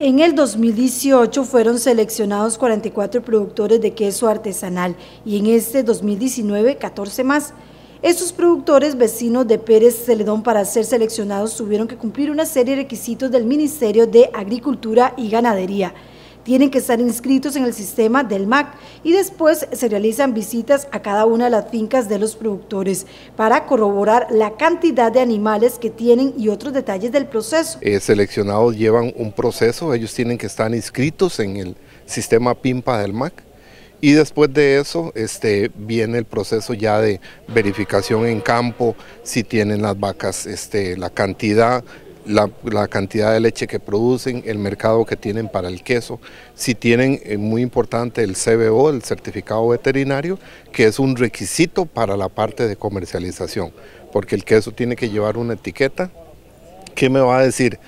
En el 2018 fueron seleccionados 44 productores de queso artesanal y en este 2019 14 más. Estos productores vecinos de Pérez Celedón para ser seleccionados tuvieron que cumplir una serie de requisitos del Ministerio de Agricultura y Ganadería tienen que estar inscritos en el sistema del MAC y después se realizan visitas a cada una de las fincas de los productores para corroborar la cantidad de animales que tienen y otros detalles del proceso. Eh, seleccionados llevan un proceso, ellos tienen que estar inscritos en el sistema PIMPA del MAC y después de eso este, viene el proceso ya de verificación en campo, si tienen las vacas este, la cantidad, la, cantidad de leche que producen, el mercado que tienen para el queso, si tienen, eh, muy importante, el CBO, el certificado veterinario, que es un requisito para la parte de comercialización, porque el queso tiene que llevar una etiqueta ¿qué me va a decir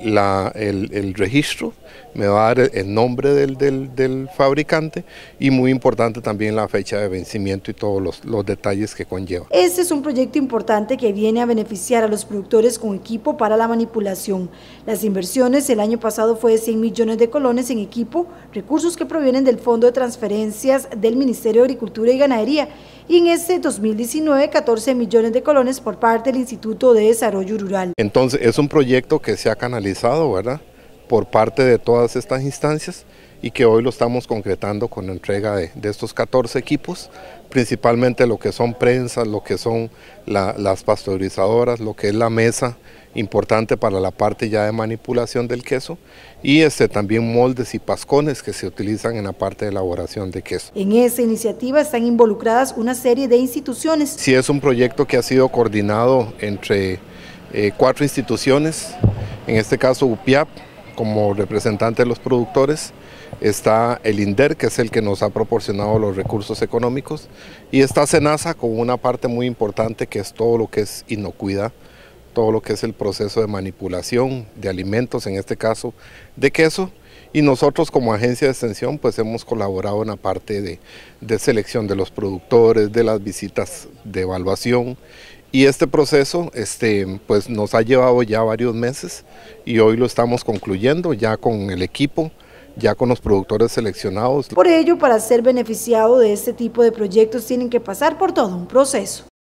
el, registro, me va a dar el nombre del, fabricante y muy importante también la fecha de vencimiento y todos los, los, detalles que conlleva. Este es un proyecto importante que viene a beneficiar a los productores con equipo para la manipulación. Las inversiones el año pasado fue de 100 millones de colones en equipo, recursos que provienen del Fondo de Transferencias del Ministerio de Agricultura y Ganadería y en este 2019 14 millones de colones por parte del Instituto de Desarrollo Rural. Entonces es un proyecto que se ha canalizado ¿verdad? Por parte de todas estas instancias y que hoy lo estamos concretando con la entrega de, estos 14 equipos, principalmente lo que son prensas, lo que son las pasteurizadoras, lo que es la mesa importante para la parte ya de manipulación del queso y este, también moldes y pascones que se utilizan en la parte de elaboración de queso. En esa iniciativa están involucradas una serie de instituciones. Sí, es un proyecto que ha sido coordinado entre eh, cuatro instituciones, en este caso UPIAP, como representante de los productores, está el INDER, que es el que nos ha proporcionado los recursos económicos, y está SENASA con una parte muy importante que es todo lo que es inocuidad, todo lo que es el proceso de manipulación de alimentos, en este caso de queso, y nosotros como agencia de extensión pues hemos colaborado en la parte de selección de los productores, de las visitas de evaluación y este proceso este, pues nos ha llevado ya varios meses y hoy lo estamos concluyendo ya con el equipo, ya con los productores seleccionados. Por ello, para ser beneficiado de este tipo de proyectos tienen que pasar por todo un proceso.